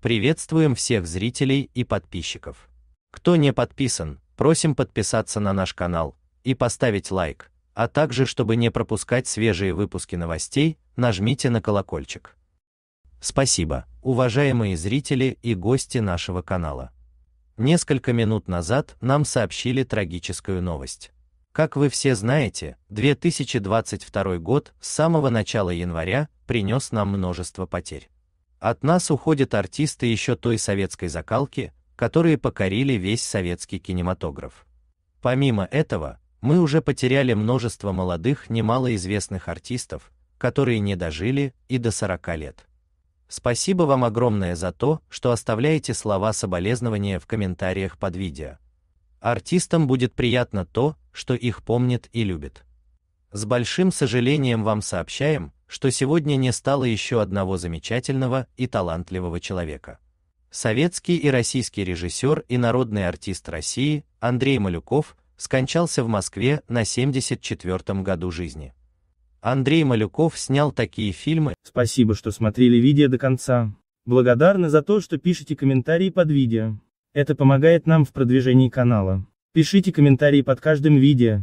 Приветствуем всех зрителей и подписчиков. Кто не подписан, просим подписаться на наш канал и поставить лайк, а также, чтобы не пропускать свежие выпуски новостей, нажмите на колокольчик. Спасибо, уважаемые зрители и гости нашего канала. Несколько минут назад нам сообщили трагическую новость. Как вы все знаете, 2022 год с самого начала января принес нам множество потерь. От нас уходят артисты еще той советской закалки, которые покорили весь советский кинематограф. Помимо этого, мы уже потеряли множество молодых, немалоизвестных артистов, которые не дожили и до 40 лет. Спасибо вам огромное за то, что оставляете слова соболезнования в комментариях под видео. Артистам будет приятно то, что их помнят и любят. С большим сожалением вам сообщаем, что сегодня не стало еще одного замечательного и талантливого человека. Советский и российский режиссер и народный артист России Андрей Малюков скончался в Москве на 74-м году жизни. Андрей Малюков снял такие фильмы. Спасибо, что смотрели видео до конца. Благодарны за то, что пишите комментарии под видео. Это помогает нам в продвижении канала. Пишите комментарии под каждым видео.